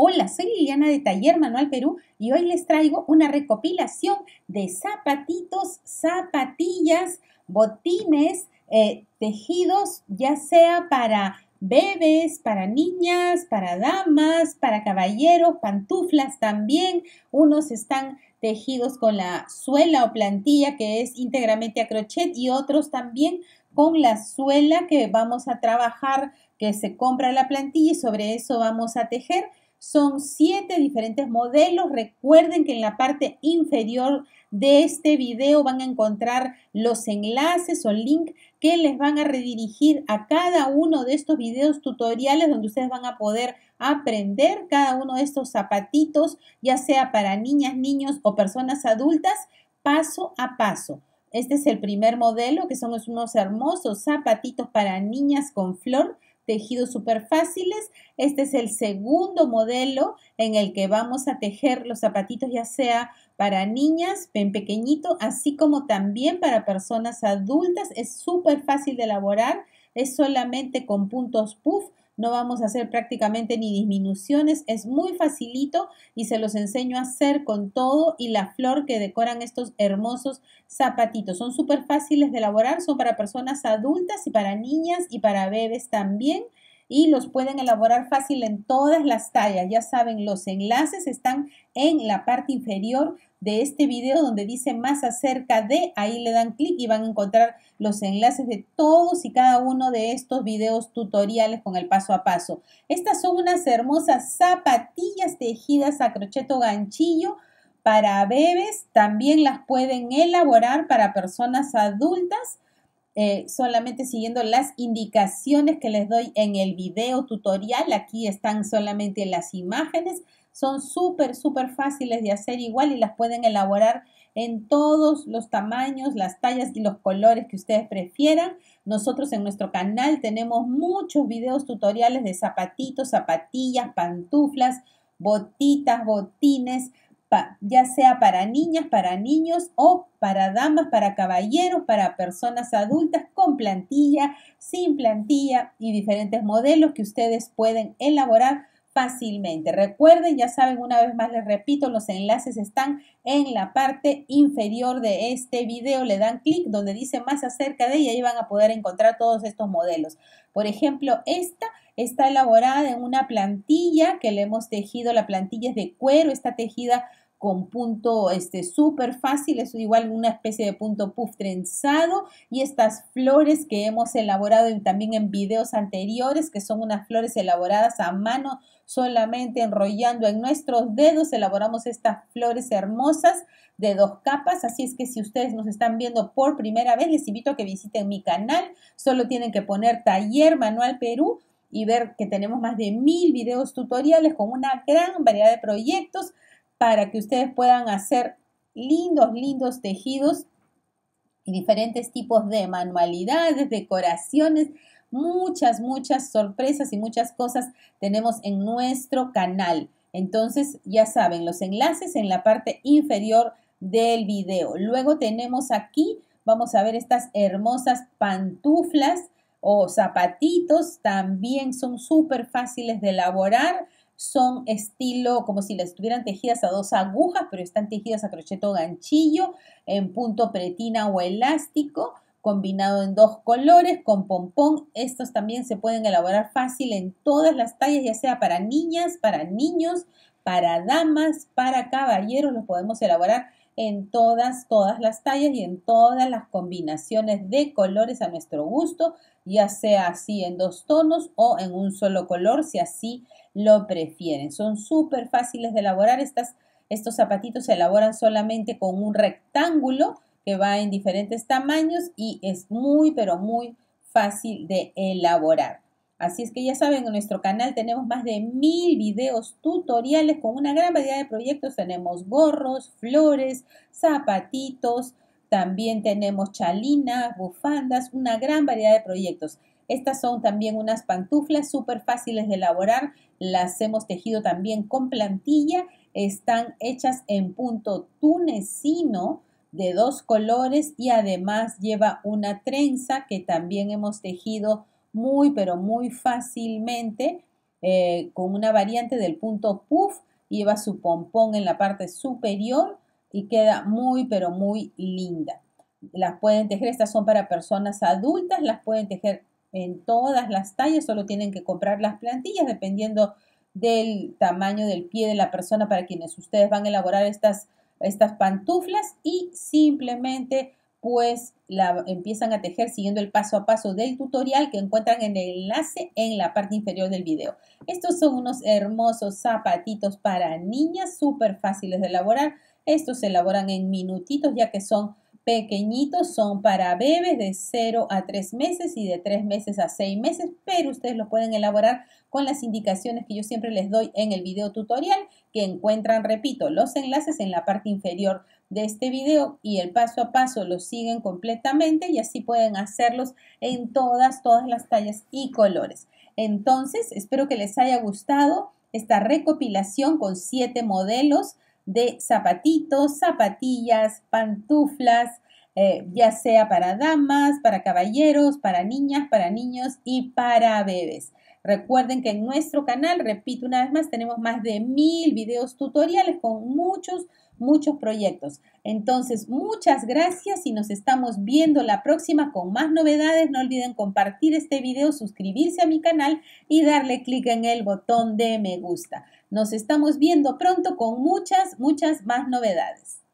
Hola, soy Liliana de Taller Manual Perú y hoy les traigo una recopilación de zapatitos, zapatillas, botines, eh, tejidos, ya sea para bebés, para niñas, para damas, para caballeros, pantuflas también. Unos están tejidos con la suela o plantilla que es íntegramente a crochet y otros también con la suela que vamos a trabajar, que se compra la plantilla y sobre eso vamos a tejer. Son siete diferentes modelos. Recuerden que en la parte inferior de este video van a encontrar los enlaces o link que les van a redirigir a cada uno de estos videos tutoriales donde ustedes van a poder aprender cada uno de estos zapatitos, ya sea para niñas, niños o personas adultas, paso a paso. Este es el primer modelo, que son unos hermosos zapatitos para niñas con flor tejidos súper fáciles. Este es el segundo modelo en el que vamos a tejer los zapatitos ya sea para niñas en pequeñito, así como también para personas adultas. Es súper fácil de elaborar, es solamente con puntos puff no vamos a hacer prácticamente ni disminuciones, es muy facilito y se los enseño a hacer con todo y la flor que decoran estos hermosos zapatitos. Son súper fáciles de elaborar, son para personas adultas y para niñas y para bebés también y los pueden elaborar fácil en todas las tallas. Ya saben, los enlaces están en la parte inferior de este video donde dice más acerca de, ahí le dan clic y van a encontrar los enlaces de todos y cada uno de estos videos tutoriales con el paso a paso. Estas son unas hermosas zapatillas tejidas a o ganchillo para bebés, también las pueden elaborar para personas adultas eh, solamente siguiendo las indicaciones que les doy en el video tutorial. Aquí están solamente las imágenes. Son súper, súper fáciles de hacer igual y las pueden elaborar en todos los tamaños, las tallas y los colores que ustedes prefieran. Nosotros en nuestro canal tenemos muchos videos tutoriales de zapatitos, zapatillas, pantuflas, botitas, botines, ya sea para niñas, para niños o para damas, para caballeros, para personas adultas, con plantilla, sin plantilla y diferentes modelos que ustedes pueden elaborar fácilmente. Recuerden, ya saben, una vez más les repito, los enlaces están en la parte inferior de este video. Le dan clic donde dice más acerca de ella y ahí van a poder encontrar todos estos modelos. Por ejemplo, esta está elaborada en una plantilla que le hemos tejido. La plantilla es de cuero, está tejida con punto este súper fácil, es igual una especie de punto puff trenzado y estas flores que hemos elaborado también en videos anteriores, que son unas flores elaboradas a mano solamente enrollando en nuestros dedos, elaboramos estas flores hermosas de dos capas, así es que si ustedes nos están viendo por primera vez, les invito a que visiten mi canal, solo tienen que poner taller manual Perú y ver que tenemos más de mil videos tutoriales con una gran variedad de proyectos para que ustedes puedan hacer lindos, lindos tejidos y diferentes tipos de manualidades, decoraciones, muchas, muchas sorpresas y muchas cosas tenemos en nuestro canal. Entonces, ya saben, los enlaces en la parte inferior del video. Luego tenemos aquí, vamos a ver estas hermosas pantuflas o zapatitos, también son súper fáciles de elaborar son estilo como si las estuvieran tejidas a dos agujas, pero están tejidas a crochet o ganchillo, en punto pretina o elástico, combinado en dos colores, con pompón. Estos también se pueden elaborar fácil en todas las tallas, ya sea para niñas, para niños, para damas, para caballeros, los podemos elaborar en todas, todas las tallas y en todas las combinaciones de colores a nuestro gusto, ya sea así en dos tonos o en un solo color, si así lo prefieren. Son súper fáciles de elaborar. Estas, estos zapatitos se elaboran solamente con un rectángulo que va en diferentes tamaños y es muy, pero muy fácil de elaborar. Así es que ya saben, en nuestro canal tenemos más de mil videos tutoriales con una gran variedad de proyectos. Tenemos gorros, flores, zapatitos, también tenemos chalinas, bufandas, una gran variedad de proyectos. Estas son también unas pantuflas súper fáciles de elaborar. Las hemos tejido también con plantilla. Están hechas en punto tunecino de dos colores y además lleva una trenza que también hemos tejido muy, pero muy fácilmente eh, con una variante del punto puff. Lleva su pompón en la parte superior y queda muy, pero muy linda. Las pueden tejer, estas son para personas adultas, las pueden tejer en todas las tallas, solo tienen que comprar las plantillas dependiendo del tamaño del pie de la persona para quienes ustedes van a elaborar estas, estas pantuflas y simplemente pues la empiezan a tejer siguiendo el paso a paso del tutorial que encuentran en el enlace en la parte inferior del video. Estos son unos hermosos zapatitos para niñas súper fáciles de elaborar. Estos se elaboran en minutitos ya que son pequeñitos son para bebés de 0 a 3 meses y de 3 meses a 6 meses, pero ustedes lo pueden elaborar con las indicaciones que yo siempre les doy en el video tutorial, que encuentran, repito, los enlaces en la parte inferior de este video y el paso a paso lo siguen completamente y así pueden hacerlos en todas, todas las tallas y colores. Entonces, espero que les haya gustado esta recopilación con 7 modelos de zapatitos, zapatillas, pantuflas, eh, ya sea para damas, para caballeros, para niñas, para niños y para bebés. Recuerden que en nuestro canal, repito una vez más, tenemos más de mil videos tutoriales con muchos, muchos proyectos. Entonces, muchas gracias y nos estamos viendo la próxima con más novedades. No olviden compartir este video, suscribirse a mi canal y darle clic en el botón de me gusta. Nos estamos viendo pronto con muchas, muchas más novedades.